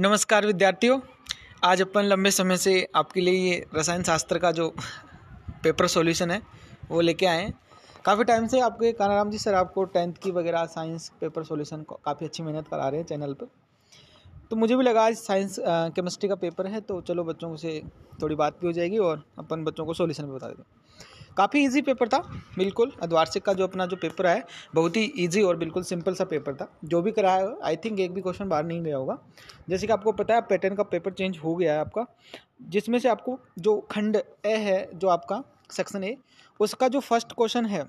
नमस्कार विद्यार्थियों आज अपन लंबे समय से आपके लिए ये रसायन शास्त्र का जो पेपर सॉल्यूशन है वो लेके आए हैं काफ़ी टाइम से आपके कानाराम जी सर आपको टेंथ की वगैरह साइंस पेपर सॉल्यूशन काफ़ी अच्छी मेहनत करा रहे हैं चैनल पर तो मुझे भी लगा आज साइंस केमिस्ट्री का पेपर है तो चलो बच्चों से थोड़ी बात भी हो जाएगी और अपन बच्चों को सोल्यूशन भी बता देते काफ़ी इजी पेपर था बिल्कुल अद्वार्षिक का जो अपना जो पेपर है बहुत ही इजी और बिल्कुल सिंपल सा पेपर था जो भी कराया आई थिंक एक भी क्वेश्चन बाहर नहीं गया होगा जैसे कि आपको पता है पैटर्न का पेपर चेंज हो गया है आपका जिसमें से आपको जो खंड ए है जो आपका सेक्शन ए उसका जो फर्स्ट क्वेश्चन है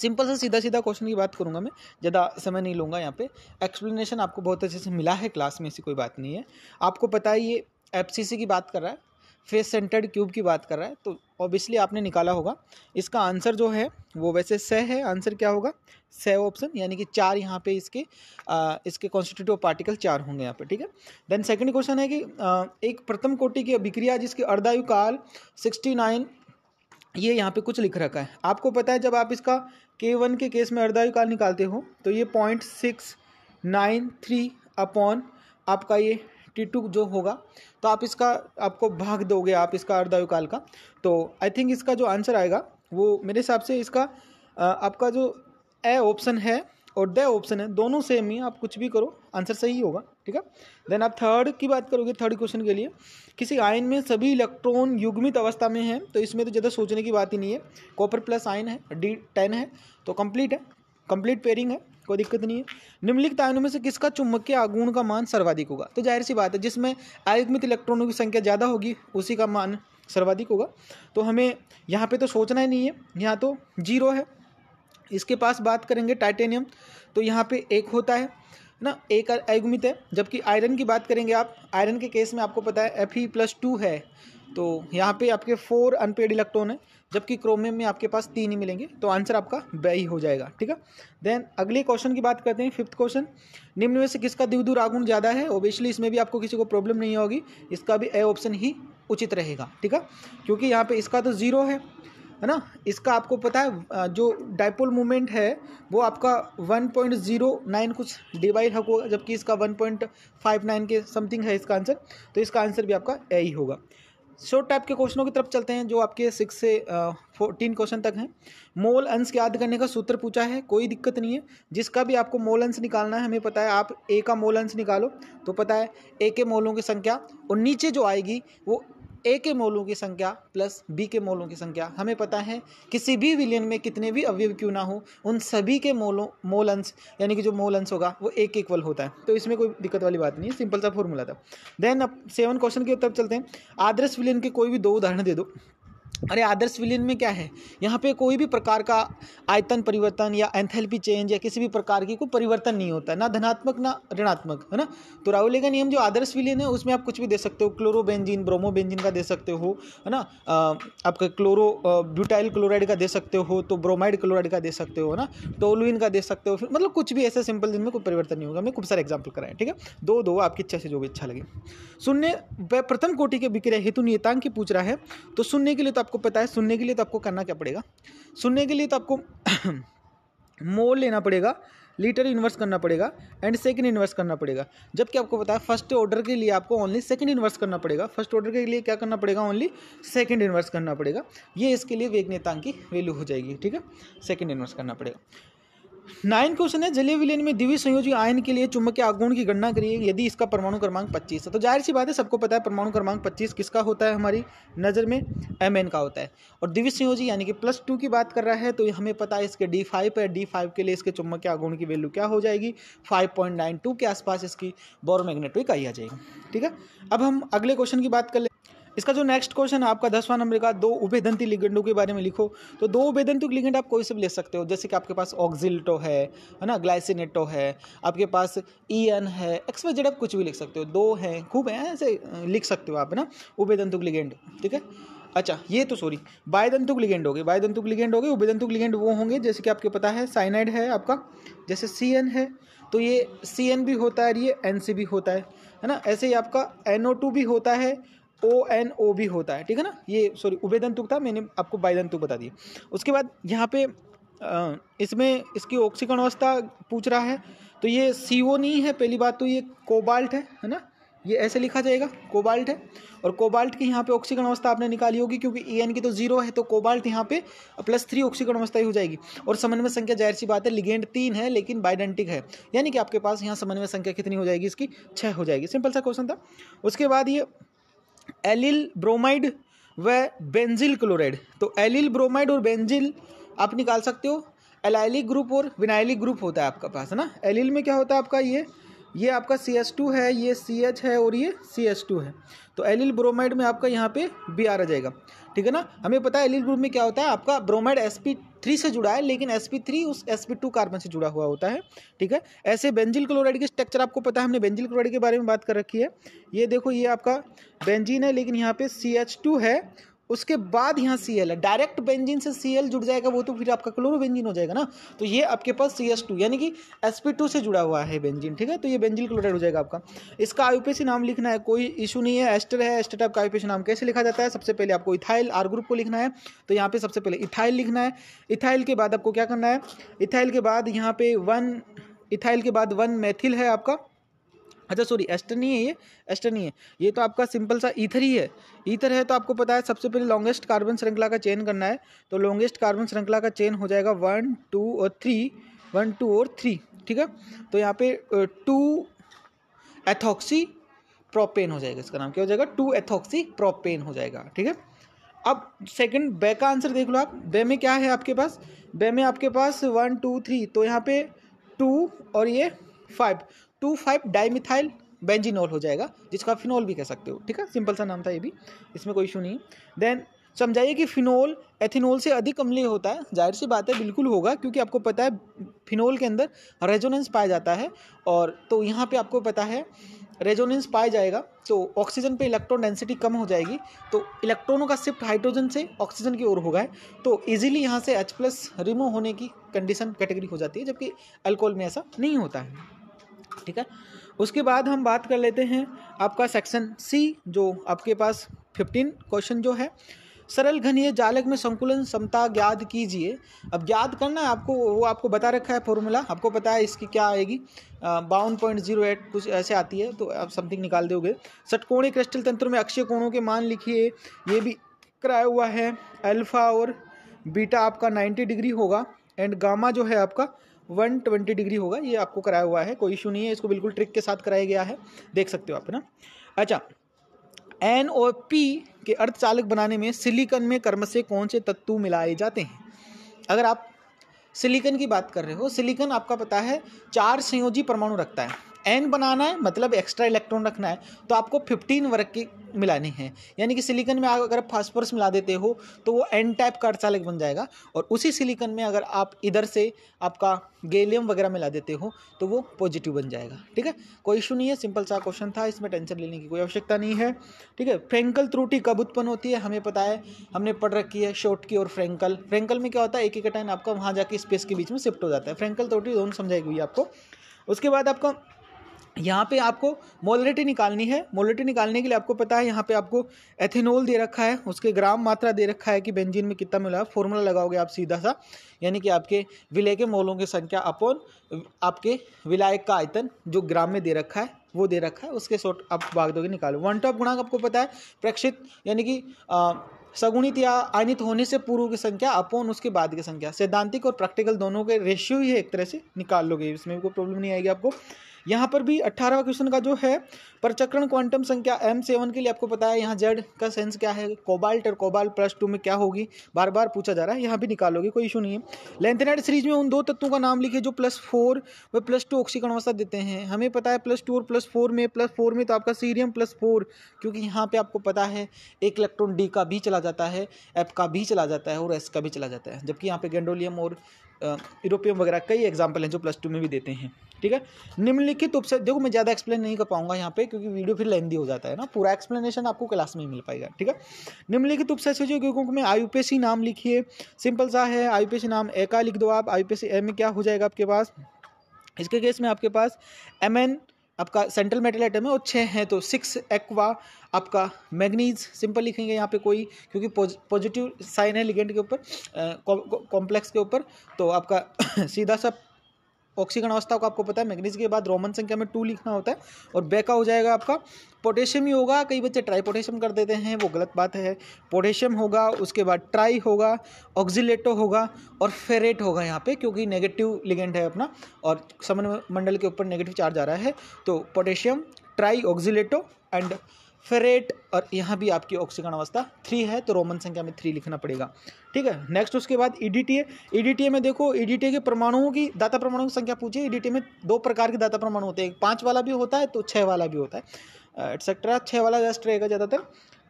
सिंपल से सीधा सीधा क्वेश्चन की बात करूंगा मैं ज़्यादा समय नहीं लूँगा यहाँ पे एक्सप्लेनेशन आपको बहुत अच्छे से मिला है क्लास में ऐसी कोई बात नहीं है आपको पता है ये एफ की बात कर रहा है फेस सेंटर्ड क्यूब की बात कर रहा है तो ऑब्वियसली आपने निकाला होगा इसका आंसर जो है वो वैसे स है आंसर क्या होगा सह ऑप्शन यानी कि चार यहाँ पे इसके आ, इसके कॉन्स्टिट्यूटिव पार्टिकल चार होंगे यहाँ पे ठीक है देन सेकंड क्वेश्चन है कि आ, एक प्रथम कोटि की अभिक्रिया जिसकी अर्धायु काल सिक्सटी नाइन ये यहाँ पे कुछ लिख रखा है आपको पता है जब आप इसका के वन के केस में अर्धायु काल निकालते हो तो ये point six nine three upon आपका ये फिफ्टी टू जो होगा तो आप इसका आपको भाग दोगे आप इसका अर्धायु काल का तो आई थिंक इसका जो आंसर आएगा वो मेरे हिसाब से इसका आपका जो ए ऑप्शन है और द ऑप्शन है दोनों सेम ही आप कुछ भी करो आंसर सही होगा ठीक है देन आप थर्ड की बात करोगे थर्ड क्वेश्चन के लिए किसी आयन में सभी इलेक्ट्रॉन युग्मित अवस्था में है तो इसमें तो ज़्यादा सोचने की बात ही नहीं है कॉपर प्लस आयन है डी टेन है तो कंप्लीट है कंप्लीट पेयरिंग है कोई दिक्कत नहीं है निम्नलिखित आयनों में से किसका चुंबकीय आगुण का मान सर्वाधिक होगा तो जाहिर सी बात है जिसमें आयुग्मित इलेक्ट्रॉनों की संख्या ज़्यादा होगी उसी का मान सर्वाधिक होगा तो हमें यहाँ पे तो सोचना ही नहीं है यहाँ तो जीरो है इसके पास बात करेंगे टाइटेनियम तो यहाँ पे एक होता है ना एक आयुग्मित है जबकि आयरन की बात करेंगे आप आयरन के केस में आपको पता है एफ ई प्लस टू है तो यहाँ पे आपके फोर अनपेड इलेक्ट्रॉन है जबकि क्रोमियम में आपके पास तीन ही मिलेंगे तो आंसर आपका बी हो जाएगा ठीक है देन अगले क्वेश्चन की बात करते हैं फिफ्थ क्वेश्चन निम्न में से किसका द्विदूर आगुण ज़्यादा है ओबियसली इसमें भी आपको किसी को प्रॉब्लम नहीं होगी इसका भी ए ऑप्शन ही उचित रहेगा ठीक है क्योंकि यहाँ पर इसका तो ज़ीरो है है ना इसका आपको पता है जो डायपोल मूवमेंट है वो आपका 1.09 कुछ डिवाइड होगा जबकि इसका 1.59 के समथिंग है इसका आंसर तो इसका आंसर भी आपका ए ही होगा शॉर्ट टाइप के क्वेश्चनों की तरफ चलते हैं जो आपके सिक्स से फोर्टीन क्वेश्चन तक हैं मोल अंश याद करने का सूत्र पूछा है कोई दिक्कत नहीं है जिसका भी आपको मोल अंश निकालना है हमें पता है आप ए का मोल अंश निकालो तो पता है ए के मोलों की संख्या और नीचे जो आएगी वो ए के मोलों की संख्या प्लस बी के मोलों की संख्या हमें पता है किसी भी विलियन में कितने भी अवयव क्यों ना हो उन सभी के मोलों मोल अंश यानी कि जो मोल अंश होगा वो एक इक्वल होता है तो इसमें कोई दिक्कत वाली बात नहीं है सिंपल सा फॉर्मूला था देन अब सेवन क्वेश्चन की तरफ चलते हैं आदर्श विलियन के कोई भी दो उदाहरण दे दो अरे आदर्श विलीन में क्या है यहाँ पे कोई भी प्रकार का आयतन परिवर्तन या एंथेल्पी चेंज या किसी भी प्रकार की कोई परिवर्तन नहीं होता ना धनात्मक ना ऋणात्मक है ना तो राहुल का नियम जो आदर्श विलीन है उसमें आप कुछ भी दे सकते हो क्लोरोबेंजीन ब्रोमोबेंजीन का दे सकते हो है ना आपका क्लोरो ब्यूटाइल क्लोराइड का दे सकते हो तो ब्रोमाइड क्लोराइड का दे सकते हो ना टोलुइन का दे सकते हो फिर मतलब कुछ भी ऐसे सिंपल जिनमें कोई परिवर्तन नहीं होगा मैं खूब सारे एग्जाम्पल कराएं ठीक है दो दो आपकी इच्छा से जो भी अच्छा लगे शून्य प्रथम कोटि के विक्रय हेतु नियतांक की पूछ रहा है तो सुनने के लिए तो तो आपको पता है सुनने के लिए तो आपको करना क्या पड़ेगा सुनने के लिए तो आपको मोल लेना पड़ेगा लीटर इन्वर्स करना पड़ेगा एंड सेकंड इन्वर्स करना पड़ेगा जबकि आपको पता है फर्स्ट ऑर्डर के लिए आपको ओनली सेकंड इन्वर्स करना पड़ेगा फर्स्ट ऑर्डर के लिए क्या करना पड़ेगा ओनली सेकंड इन्वर्स करना पड़ेगा ये इसके लिए वेग नेतांग की वैल्यू हो जाएगी ठीक है सेकंड इन्वर्स करना पड़ेगा नाइन क्वेश्चन है जलीय विलयन में दिव्य संयोजी आयन के लिए के आगुण की गणना करिए यदि इसका परमाणु क्रमांक 25 है तो जाहिर सी बात है सबको पता है परमाणु क्रमांक 25 किसका होता है हमारी नज़र में एम एन का होता है और दिव्य संयोजी यानी कि प्लस टू की बात कर रहा है तो हमें पता है इसके डी फाइव है डी फाइव के लिए इसके के आगुण की वैल्यू क्या हो जाएगी फाइव पॉइंट नाइन टू के आसपास इसकी बोरोमैग्नेटिक आई आ जाएगी ठीक है अब हम अगले क्वेश्चन की बात कर ले इसका जो नेक्स्ट क्वेश्चन है आपका दसवां नंबर का दो उभेदंती लिगेंडों के बारे में लिखो तो दो उभेदंती लिगेंड आप कोई से भी ले सकते हो जैसे कि आपके पास ऑक्जिल्टो है है ना ग्लाइसिनेटो है आपके पास ई एन है एक्सपेजेड आप कुछ भी लिख सकते हो दो हैं खूब हैं ऐसे लिख सकते हो आप है ना उभेदंतुक लिगेंड ठीक है अच्छा ये तो सॉरी बायदंतुक लिगेंड हो गए बायदंतुक लिगेंड हो गए उभेदंतुक लिगेंड वो होंगे जैसे कि आपको पता है साइनाइड है आपका जैसे सी एन है तो ये सी एन भी होता है और ये एन सी भी होता है है ना ऐसे ही आपका एन ओ टू भी होता है ओ एन ओ भी होता है ठीक है ना ये सॉरी उभयदंतुक था मैंने आपको बायदंतुक बता दिया उसके बाद यहाँ पे इसमें इसकी ऑक्सीकरण अवस्था पूछ रहा है तो ये सी ओ नहीं है पहली बात तो ये कोबाल्ट है है ना ये ऐसे लिखा जाएगा कोबाल्ट है और कोबाल्ट की यहाँ पे ऑक्सीकरण अवस्था आपने निकाली होगी क्योंकि ई एन की तो जीरो है तो कोबाल्ट यहाँ पे प्लस थ्री ऑक्सीकरण अवस्था ही हो जाएगी और समन्वय संख्या जाहिर सी बात है लिगेंड तीन है लेकिन बाइडेंटिक है यानी कि आपके पास यहाँ समन्वय संख्या कितनी हो जाएगी इसकी छः हो जाएगी सिंपल सा क्वेश्चन था उसके बाद ये एलिल ब्रोमाइड व बेंजिल क्लोराइड तो एलिल ब्रोमाइड और बेंजिल आप निकाल सकते हो एलाइलिक ग्रुप और विनाइलिक ग्रुप होता है आपका पास है ना एलिल में क्या होता है आपका ये ये आपका सी एस टू है ये सी एच है और ये सी एस टू है तो एलिल ब्रोमाइड में आपका यहाँ पे बी आर आ जाएगा ठीक है ना हमें पता है एलिल ग्रुप में क्या होता है आपका ब्रोमाइड एस पी थ्री से जुड़ा है लेकिन एस पी थ्री उस एस पी टू कार्बन से जुड़ा हुआ होता है ठीक है ऐसे बेंजिल क्लोराइड की स्ट्रक्चर आपको पता है हमने बेंजिल क्लोराइड के बारे में बात कर रखी है ये देखो ये आपका बेंजिन है लेकिन यहाँ पे सी एच टू है उसके बाद यहाँ सी एल है डायरेक्ट बेंजिन से सी एल जुड़ जाएगा वो तो फिर आपका बेंजिन हो जाएगा ना तो ये आपके पास सी एस टू यानी कि एस पी टू से जुड़ा हुआ है बेंजिन ठीक है तो ये बेंजिल क्लोराइड हो जाएगा आपका इसका आईपीसी नाम लिखना है कोई इशू नहीं है एस्टर है एस्टर टाइप का आईपीसी नाम कैसे लिखा जाता है सबसे पहले आपको इथाइल आर ग्रुप को लिखना है तो यहाँ पर सबसे पहले इथाइल लिखना है इथाइल के बाद आपको क्या करना है इथाइल के बाद यहाँ पे वन इथाइल के बाद वन मैथिल है आपका अच्छा सॉरी एस्टर नहीं है ये एस्टर नहीं है ये तो आपका सिंपल सा ईथर ही है ईथर है तो आपको पता है सबसे पहले लॉन्गेस्ट कार्बन श्रृंखला का चेन करना है तो लॉन्गेस्ट कार्बन श्रृंखला का चेन हो जाएगा वन टू और थ्री वन टू और थ्री ठीक है तो यहाँ पे टू एथॉक्सी प्रोपेन हो जाएगा इसका नाम क्या हो जाएगा टू एथॉक्सी प्रोपेन हो जाएगा ठीक है अब सेकंड बे का आंसर देख लो आप बे में क्या है आपके पास बे में आपके पास वन टू थ्री तो यहाँ पे टू और ये five two five dimethyl benzenol हो जाएगा जिसको आप फिनोल भी कह सकते हो ठीक है सिंपल सा नाम था ये भी इसमें कोई इशू नहीं देन समझाइए कि फिनोल एथिनोल से अधिक अम्लीय होता है जाहिर सी बात है बिल्कुल होगा क्योंकि आपको पता है फिनोल के अंदर रेजोनेंस पाया जाता है और तो यहाँ पे आपको पता है रेजोनेंस पाया जाएगा तो ऑक्सीजन पे इलेक्ट्रॉन डेंसिटी कम हो जाएगी तो इलेक्ट्रॉनों का शिफ्ट हाइड्रोजन से ऑक्सीजन की ओर होगा तो ईजिली यहाँ से एच प्लस रिमूव होने की कंडीशन कैटेगरी हो जाती है जबकि अल्कोहल में ऐसा नहीं होता है ठीक है उसके बाद हम बात कर लेते हैं आपका सेक्शन सी जो आपके पास फिफ्टीन क्वेश्चन जो है सरल घनीय जालक में संकुलन समता ज्ञात कीजिए अब ज्ञात करना है आपको वो आपको बता रखा है फॉर्मूला आपको पता है इसकी क्या आएगी बावन पॉइंट जीरो एट कुछ ऐसे आती है तो आप समथिंग निकाल दोगे सटकोणी क्रिस्टल तंत्र में अक्षय कोणों के मान लिखिए ये भी कराया हुआ है अल्फा और बीटा आपका नाइन्टी डिग्री होगा एंड गामा जो है आपका वन ट्वेंटी डिग्री होगा ये आपको कराया हुआ है कोई इशू नहीं है इसको बिल्कुल ट्रिक के साथ कराया गया है देख सकते हो आप ना अच्छा एन ओ पी के अर्थचालक बनाने में सिलिकन में कर्म से कौन से तत्व मिलाए जाते हैं अगर आप सिलिकन की बात कर रहे हो सिलिकन आपका पता है चार संयोजी परमाणु रखता है एन बनाना है मतलब एक्स्ट्रा इलेक्ट्रॉन रखना है तो आपको फिफ्टीन वर्ग की मिलानी है यानी कि सिलिकन में अगर आप फास्फोरस मिला देते हो तो वो एन टाइप का अर्चालक बन जाएगा और उसी सिलिकन में अगर आप इधर से आपका गेलियम वगैरह मिला देते हो तो वो पॉजिटिव बन जाएगा ठीक है कोई इशू नहीं है सिंपल सा क्वेश्चन था इसमें टेंशन लेने की कोई आवश्यकता नहीं है ठीक है फ्रेंकल त्रुटि कब उत्पन्न होती है हमें पता है हमने पढ़ रखी है शॉर्ट की और फ्रेंकल फ्रेंकल में क्या होता है एक एक टाइम आपका वहाँ जाके स्पेस के बीच में शिफ्ट हो जाता है फ्रेंकल त्रुटि दोनों समझाएगी आपको उसके बाद आपका यहाँ पे आपको मोलरिटी निकालनी है मोलरिटी निकालने के लिए आपको पता है यहाँ पे आपको एथेनॉल दे रखा है उसके ग्राम मात्रा दे रखा है कि बेंजीन में कितना मिला है फॉर्मूला लगाओगे आप सीधा सा यानी कि आपके विलय के मोलों की संख्या अपॉन आपके विलायक का आयतन जो ग्राम में दे रखा है वो दे रखा है उसके शॉर्ट आप भाग दोगे निकालो वन टॉप गुणांक आपको पता है प्रेक्षित यानी कि सगुणित या आयनित होने से पूर्व की संख्या अपोन उसके बाद की संख्या सैद्धांतिक और प्रैक्टिकल दोनों के रेशियो ही है एक तरह से निकाल लोगे इसमें कोई प्रॉब्लम नहीं आएगी आपको यहाँ पर भी अट्ठारहवा क्वेश्चन का जो है प्रचक्रण क्वांटम संख्या एम सेवन के लिए आपको पता है यहाँ जेड का सेंस क्या है कोबाल्ट और कोबाल्ट प्लस टू में क्या होगी बार बार पूछा जा रहा है यहाँ भी निकालोगे कोई इशू नहीं है लेंथेनाइट सीरीज में उन दो तत्वों का नाम लिखे जो प्लस फोर व प्लस टू ऑक्सीकरण अवस्था देते हैं हमें पता है प्लस टू और प्लस फोर में प्लस फोर में तो आपका सीरियम प्लस फोर क्योंकि यहाँ पर आपको पता है एक इलेक्ट्रॉन डी का भी चला जाता है एफ का भी चला जाता है और एस का भी चला जाता है जबकि यहाँ पे गेंडोलियम और यूरोपियम वगैरह कई एग्जाम्पल हैं जो प्लस टू में भी देते हैं ठीक है निम्नलिखित तो उपसर्ग देखो मैं ज़्यादा एक्सप्लेन नहीं कर पाऊंगा यहाँ पे क्योंकि वीडियो फिर लेंदी हो जाता है ना पूरा एक्सप्लेनेशन आपको क्लास में ही मिल पाएगा ठीक है निम्नलिखित तो उपसर्ग जो क्योंकि मैं आयुपेसी नाम लिखिए सिंपल सा है आयुपेसी नाम ए का लिख दो आप आयुपेसी ए में क्या हो जाएगा आपके पास इसके केस में आपके पास एम एन आपका सेंट्रल मेटल आइटम है और छः हैं तो सिक्स एक्वा आपका मैग्नीज सिंपल लिखेंगे यहाँ पे कोई क्योंकि पॉजिटिव साइन है लिगेंड के ऊपर कॉम्प्लेक्स के ऊपर तो आपका सीधा सा ऑक्सीगन अवस्था को आपको पता है मैग्नीज के बाद रोमन संख्या में टू लिखना होता है और बेका हो जाएगा आपका पोटेशियम ही होगा कई बच्चे ट्राई पोटेशियम कर देते हैं वो गलत बात है पोटेशियम होगा उसके बाद ट्राई होगा ऑक्जिलेटो होगा और फेरेट होगा यहाँ पे क्योंकि नेगेटिव लिगेंड है अपना और समन्वय मंडल के ऊपर नेगेटिव चार्ज आ रहा है तो potassium tri oxalato and ferrate और यहाँ भी आपकी ऑक्सीकरण अवस्था थ्री है तो रोमन संख्या में थ्री लिखना पड़ेगा ठीक है नेक्स्ट उसके बाद ईडीटीए e ईडीटीए e में देखो ईडीटीए e के परमाणुओं की दाता परमाणुओं की संख्या पूछिए ईडीटीए में दो प्रकार के दाता परमाणु होते हैं पाँच वाला भी होता है तो छः वाला भी होता है एटसेट्रा छः वाला जस्ट रहेगा ज़्यादातर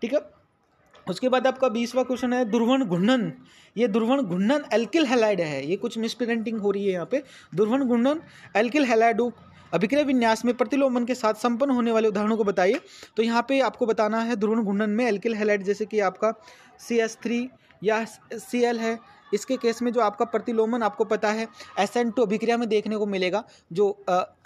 ठीक है उसके बाद आपका बीसवा क्वेश्चन है दुर्वण घुंडन ये दुर्वण घुंडन एल्किल हेलाइड है ये कुछ मिसप्रिंटिंग हो रही है यहाँ पे दुर्वण घुंडन एल्किल हेलाइडो अभिक्रय विन्यास में प्रतिलोमन के साथ संपन्न होने वाले उदाहरणों को बताइए तो यहाँ पे आपको बताना है ध्रुवण घुंडन में एल्किल हेलाइट जैसे कि आपका सी एस थ्री या सी एल है इसके केस में जो आपका प्रतिलोमन आपको पता है एस एन टू अभिक्रिया में देखने को मिलेगा जो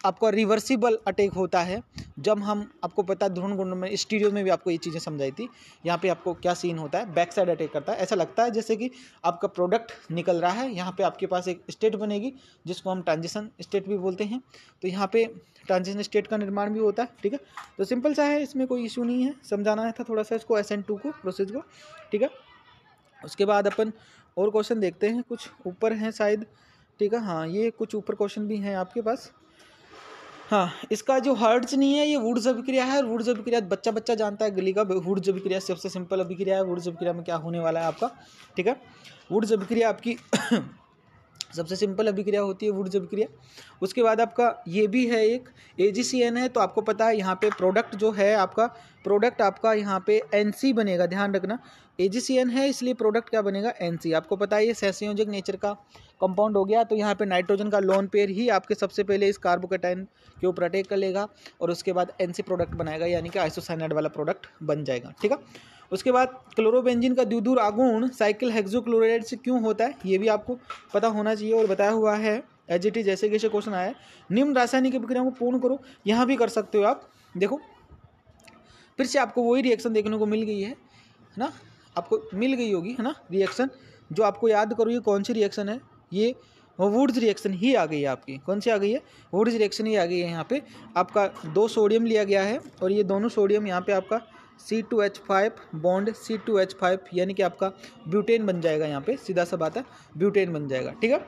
आपका रिवर्सिबल अटैक होता है जब हम आपको पता है ध्रुण गुंड में स्टीरियो में भी आपको ये चीज़ें समझाई थी यहाँ पे आपको क्या सीन होता है बैक साइड अटैक करता है ऐसा लगता है जैसे कि आपका प्रोडक्ट निकल रहा है यहाँ पे आपके पास एक स्टेट बनेगी जिसको हम ट्रांजिशन स्टेट भी बोलते हैं तो यहाँ पे ट्रांजिशन स्टेट का निर्माण भी होता है ठीक है तो सिंपल सा है इसमें कोई इशू नहीं है समझाना था थोड़ा सा इसको एस को प्रोसेस को ठीक है उसके बाद अपन और क्वेश्चन देखते हैं कुछ ऊपर हैं शायद ठीक है हाँ ये कुछ ऊपर क्वेश्चन भी हैं आपके पास हाँ इसका जो हर्ट्स नहीं है ये वुड्स अभिक्रिया है और वुड्स अभिक्रिया बच्चा बच्चा जानता है गली का वुड्स अभिक्रिया सबसे सिंपल अभिक्रिया है वुड्स अभिक्रिया में क्या होने वाला है आपका ठीक है वुड्स अभिक्रिया आपकी सबसे सिंपल अभिक्रिया होती है वुड्स अभिक्रिया उसके बाद आपका ये भी है एक ए है तो आपको पता है यहाँ पे प्रोडक्ट जो है आपका प्रोडक्ट आपका यहाँ पे एन बनेगा ध्यान रखना एजीसीएन है इसलिए प्रोडक्ट क्या बनेगा एन आपको पता है ये नेचर का कंपाउंड हो गया तो यहाँ पे नाइट्रोजन का लोन पेयर ही आपके सबसे पहले इस कार्बोकेटाइन के ऊपर अटैक कर लेगा और उसके बाद एन प्रोडक्ट बनाएगा यानी कि आइसोसाइनाइड वाला प्रोडक्ट बन जाएगा ठीक है उसके बाद क्लोरोबेंजिन का द्विदूर आगुण साइकिल हेक्जोक्लोराइड से क्यों होता है ये भी आपको पता होना चाहिए और बताया हुआ है एजिटी जैसे कैसे क्वेश्चन आया है निम्न रासायनिक प्रक्रिया को पूर्ण करो यहाँ भी कर सकते हो आप देखो फिर से आपको वही रिएक्शन देखने को मिल गई है है ना आपको मिल गई होगी है ना रिएक्शन जो आपको याद करो ये कौन सी रिएक्शन है ये वुड्स रिएक्शन ही आ गई है आपकी कौन सी आ गई है वुड्स रिएक्शन ही आ गई है यहाँ पे आपका दो सोडियम लिया गया है और ये दोनों सोडियम यहाँ पे आपका C two H five bond C two H five यानी कि आपका ब्यूटेन बन जाएगा यहाँ पे सीधा सा बात है ब्यूटेन बन जाएगा ठीक है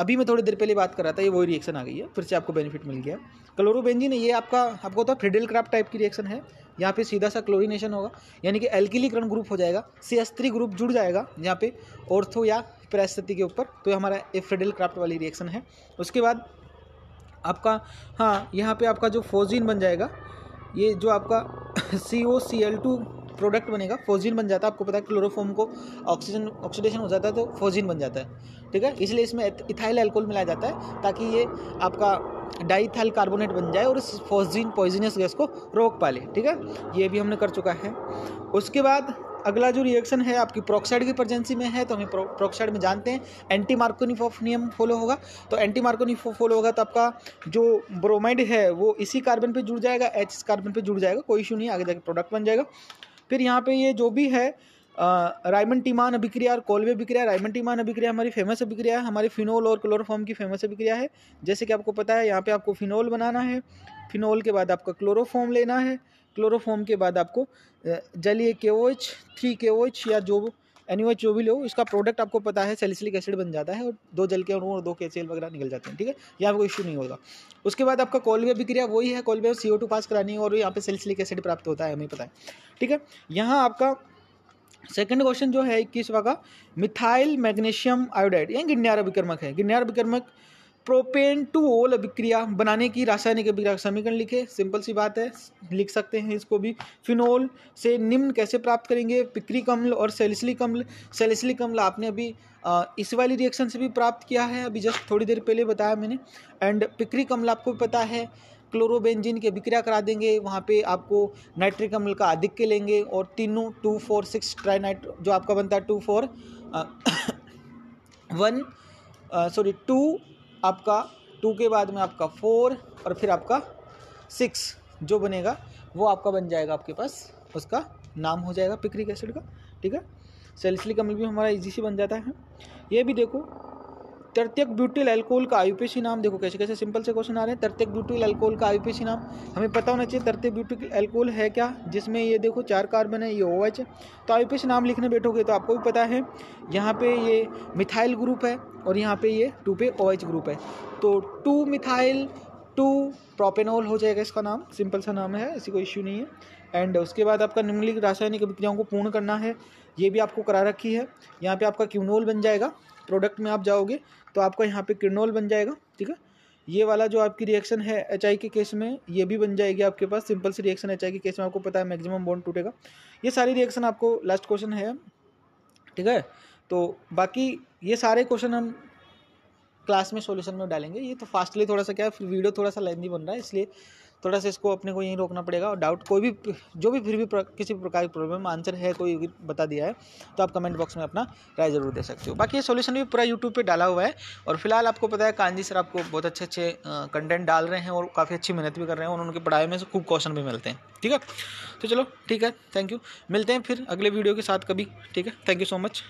अभी मैं थोड़ी देर पहले बात कर रहा था ये वही रिएक्शन आ गई है फिर से आपको बेनिफिट मिल गया क्लोरोबेंजीन ये आपका आपको होता है फ्रिडिल क्राफ्ट टाइप की रिएक्शन है यहाँ पे सीधा सा क्लोरीनेशन होगा यानी कि एल्किलीकरण ग्रुप हो जाएगा सी एस थ्री ग्रुप जुड़ जाएगा यहाँ पे ऑर्थो या परिस्थिति के ऊपर तो ये हमारा ये फ्रिडिल क्राफ्ट वाली रिएक्शन है उसके बाद आपका हाँ यहाँ पर आपका जो फोजिन बन जाएगा ये जो आपका C O C L two product बनेगा फोजिन बन जाता है आपको पता है क्लोरोफोम को ऑक्सीजन ऑक्सीडेशन हो जाता है तो फोजिन बन जाता है ठीक है इसलिए इसमें इथाइल एल्कोल मिलाया जाता है ताकि ये आपका डाईथाइल कार्बोनेट बन जाए और इस फोजिन पॉइजनियस गैस को रोक पा ले ठीक है ये भी हमने कर चुका है उसके बाद अगला जो रिएक्शन है आपकी प्रोक्साइड की प्रजेंसी में है तो हमें प्रोक्साइड में जानते हैं एंटी मार्कोनिफ नियम फॉलो होगा तो एंटी मार्कोनीफो फॉलो होगा तो आपका जो ब्रोमाइड है वो इसी कार्बन पे जुड़ जाएगा एच इस कार्बन पे जुड़ जाएगा कोई इशू नहीं आगे जाके प्रोडक्ट बन जाएगा फिर यहाँ पे ये जो भी है रायमन टीमान अभिक्रिया और कोलवे अभिक्रिया रायमन टीमान अभिक्रिया हमारी फेमस अभिक्रिया है हमारी फिनोल और क्लोरोफॉर्म की फेमस अभिक्रिया है जैसे कि आपको पता है यहाँ पे आपको फिनोल बनाना है फिनोल के बाद आपका क्लोरोफॉर्म लेना है क्लोरोफॉर्म के बाद आपको जलीय के ओ एच थ्री के ओ एच या जो एनीवे जो भी लो इसका प्रोडक्ट आपको पता है सेलिसिलिक एसिड बन जाता है और दो जल के अणु और दो के वगैरह निकल जाते हैं ठीक है यहाँ पर कोई इशू नहीं होगा उसके बाद आपका कॉलवे अभिक्रिया वही है कॉलवे सी ओ पास करानी और यहाँ पर सेलिसिलिक एसिड प्राप्त होता है हमें पता है ठीक है यहाँ आपका सेकंड क्वेश्चन जो है इक्कीसवा का मिथाइल मैग्नीशियम आयोडाइड ये गिन्यार अभिक्रमक है गिन्यार अभिक्रमक प्रोपेन टू ओल अभिक्रिया बनाने की रासायनिक अभिक्रिया समीकरण लिखे सिंपल सी बात है लिख सकते हैं इसको भी फिनोल से निम्न कैसे प्राप्त करेंगे पिक्री कम्ल और सेलिसलिक अम्ल सेलिसलिक अम्ल आपने अभी इस वाली रिएक्शन से भी प्राप्त किया है अभी जस्ट थोड़ी देर पहले बताया मैंने एंड पिक्री कमल आपको पता है क्लोरोबेंजिन की अभिक्रिया करा देंगे वहाँ पे आपको नाइट्रिक अम्ल का अधिक के लेंगे और तीनों टू फोर सिक्स ट्राइनाइट जो आपका बनता है two four one sorry two आपका टू के बाद में आपका फोर और फिर आपका सिक्स जो बनेगा वो आपका बन जाएगा आपके पास उसका नाम हो जाएगा पिक्रिक एसिड का ठीक है सेल्सलिक अम्ल भी हमारा इजी से बन जाता है ये भी देखो तृतीयक ब्यूटिल एल्कोहल का आई नाम देखो कैसे कैसे सिंपल से क्वेश्चन आ रहे हैं तृतीयक ब्यूटिल एल्कोहल का आई नाम हमें पता होना चाहिए तृतीय ब्यूटिल एल्कोहल है क्या जिसमें ये देखो चार कार्बन है ये ओ एच तो आई नाम लिखने बैठोगे तो आपको भी पता है यहाँ पे ये मिथाइल ग्रुप है और यहाँ पे ये टू पे ओ ग्रुप है तो टू मिथाइल टू प्रोपेनोल हो जाएगा इसका नाम सिंपल सा नाम है इसी कोई इश्यू नहीं है एंड उसके बाद आपका निम्नलिखित रासायनिक अभिक्रियाओं को पूर्ण करना है ये भी आपको करा रखी है यहाँ पे आपका क्यूनोल बन जाएगा प्रोडक्ट में आप जाओगे तो आपका यहाँ पे किरनोल बन जाएगा ठीक है ये वाला जो आपकी रिएक्शन है एच के केस में ये भी बन जाएगी आपके पास सिंपल सी रिएक्शन एच के केस में आपको पता है मैक्सिमम बॉन्ड टूटेगा ये सारी रिएक्शन आपको लास्ट क्वेश्चन है ठीक है तो बाकी ये सारे क्वेश्चन हम क्लास में सॉल्यूशन में डालेंगे ये तो फास्टली थोड़ा सा क्या है फिर वीडियो थोड़ा सा लेंदी बन रहा है इसलिए थोड़ा सा इसको अपने को यहीं रोकना पड़ेगा और डाउट कोई भी जो भी फिर भी किसी भी प्रकार की प्रॉब्लम आंसर है कोई बता दिया है तो आप कमेंट बॉक्स में अपना राय ज़रूर दे सकते हो बाकी ये सोल्यूशन भी पूरा यूट्यूब पर डाला हुआ है और फिलहाल आपको पता है कांजी सर आपको बहुत अच्छे अच्छे कंटेंट डाल रहे हैं और काफ़ी अच्छी मेहनत भी कर रहे हैं और उनकी पढ़ाई में से खूब क्वेश्चन भी मिलते हैं ठीक है तो चलो ठीक है थैंक यू मिलते हैं फिर अगले वीडियो के साथ कभी ठीक है थैंक यू सो मच